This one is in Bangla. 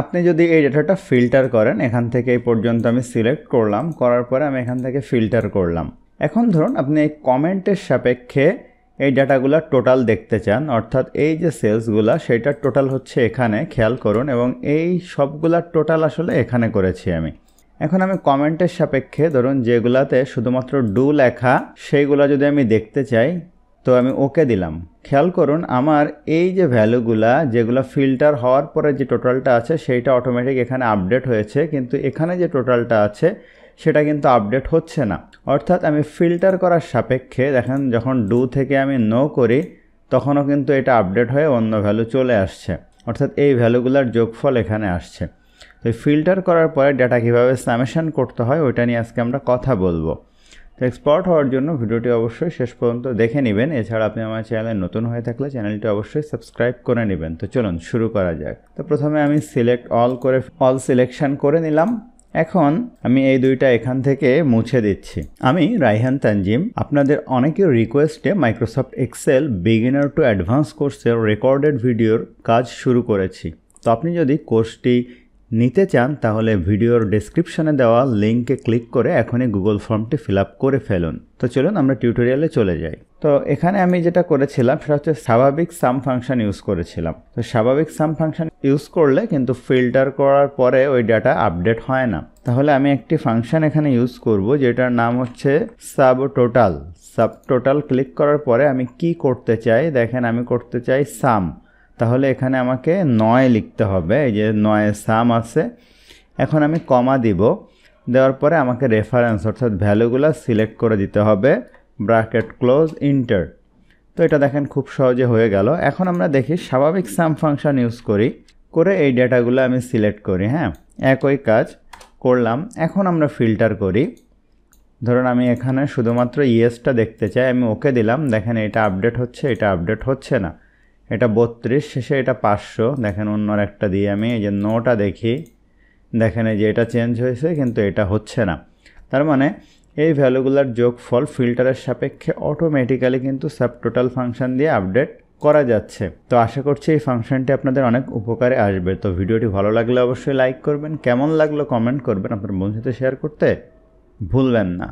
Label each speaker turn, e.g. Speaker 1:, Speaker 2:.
Speaker 1: আপনি যদি এই ডেটাটা ফিল্টার করেন এখান থেকে এই পর্যন্ত আমি সিলেক্ট করলাম করার পরে আমি এখান থেকে ফিল্টার করলাম এখন ধরুন আপনি এই কমেন্টের সাপেক্ষে এই ডাটাগুলো টোটাল দেখতে চান অর্থাৎ এই যে সেলসগুলা সেটা টোটাল হচ্ছে এখানে খেয়াল করুন এবং এই সবগুলা টোটাল আসলে এখানে করেছি আমি এখন আমি কমেন্টের সাপেক্ষে ধরুন যেগুলাতে শুধুমাত্র ডু লেখা সেইগুলা যদি আমি দেখতে চাই তো আমি ওকে দিলাম খেয়াল করুন আমার এই যে ভ্যালুগুলা যেগুলো ফিল্টার হওয়ার পরে যে টোটালটা আছে সেইটা অটোমেটিক এখানে আপডেট হয়েছে কিন্তু এখানে যে টোটালটা আছে সেটা কিন্তু আপডেট হচ্ছে না অর্থাৎ আমি ফিল্টার করার সাপেক্ষে দেখেন যখন ডু থেকে আমি নো করি তখনও কিন্তু এটা আপডেট হয়ে অন্য ভ্যালু চলে আসছে অর্থাৎ এই ভ্যালুগুলোর যোগফল এখানে আসছে তো ফিল্টার করার পরে ডেটা কীভাবে সামেশন করতে হয় ওইটা নিয়ে আজকে আমরা কথা বলবো তো এক্সপার্ট হওয়ার জন্য ভিডিওটি অবশ্যই শেষ পর্যন্ত দেখে নেবেন এছাড়া আপনি আমার চ্যানেলে নতুন হয়ে থাকলে চ্যানেলটি অবশ্যই সাবস্ক্রাইব করে নেবেন তো চলুন শুরু করা যাক তো প্রথমে আমি সিলেক্ট অল করে অল সিলেকশন করে নিলাম এখন আমি এই দুইটা এখান থেকে মুছে দিচ্ছি আমি রাইহান তানজিম আপনাদের অনেকের রিকোয়েস্টে Microsoft Excel beginner to advance কোর্সের রেকর্ডেড ভিডিওর কাজ শুরু করেছি তো আপনি যদি কোর্সটি নিতে চান তাহলে ভিডিওর ডেসক্রিপশনে দেওয়া লিঙ্কে ক্লিক করে এখনই গুগল ফর্মটি ফিল করে ফেলুন তো চলুন আমরা টিউটোরিয়ালে চলে যাই তো এখানে আমি যেটা করেছিলাম সেটা হচ্ছে স্বাভাবিক সাম ফাংশন ইউজ করেছিলাম তো স্বাভাবিক সাম ফাংশন ইউজ করলে কিন্তু ফিল্টার করার পরে ওই ডাটা আপডেট হয় না তাহলে আমি একটি ফাংশন এখানে ইউজ করব যেটার নাম হচ্ছে subtotal subtotal click করার পরে আমি কি করতে চাই দেখেন আমি করতে চাই সাম তাহলে এখানে আমাকে নয় লিখতে হবে এই যে নয় সাম আছে এখন আমি কমা দিব দেওয়ার পরে আমাকে রেফারেন্স অর্থাৎ ভ্যালুগুলো সিলেক্ট করে দিতে হবে ব্র্যাকেট ক্লোজ ইন্টার তো এটা দেখেন খুব সহজে হয়ে গেল এখন আমরা দেখি স্বাভাবিক সাম ফাংশন ইউজ করি করে এই ডেটাগুলো আমি সিলেক্ট করি হ্যাঁ একই কাজ করলাম এখন আমরা ফিল্টার করি ধরুন আমি এখানে শুধুমাত্র ইয়েসটা দেখতে চাই আমি ওকে দিলাম দেখেন এটা আপডেট হচ্ছে এটা আপডেট হচ্ছে না এটা বত্রিশ শেষে এটা পাঁচশো দেখেন অন্যর একটা দিয়ে আমি এই যে নোটা দেখি দেখেন এই যে এটা চেঞ্জ হয়েছে কিন্তু এটা হচ্ছে না তার মানে এই ভ্যালুগুলোর যোগফল ফিল্টারের সাপেক্ষে অটোমেটিক্যালি কিন্তু সাব টোটাল ফাংশন দিয়ে আপডেট করা যাচ্ছে তো আশা করছি এই ফাংশনটি আপনাদের অনেক উপকারে আসবে তো ভিডিওটি ভালো লাগলে অবশ্যই লাইক করবেন কেমন লাগলো কমেন্ট করবেন আপনার বন্ধুতে শেয়ার করতে ভুলবেন না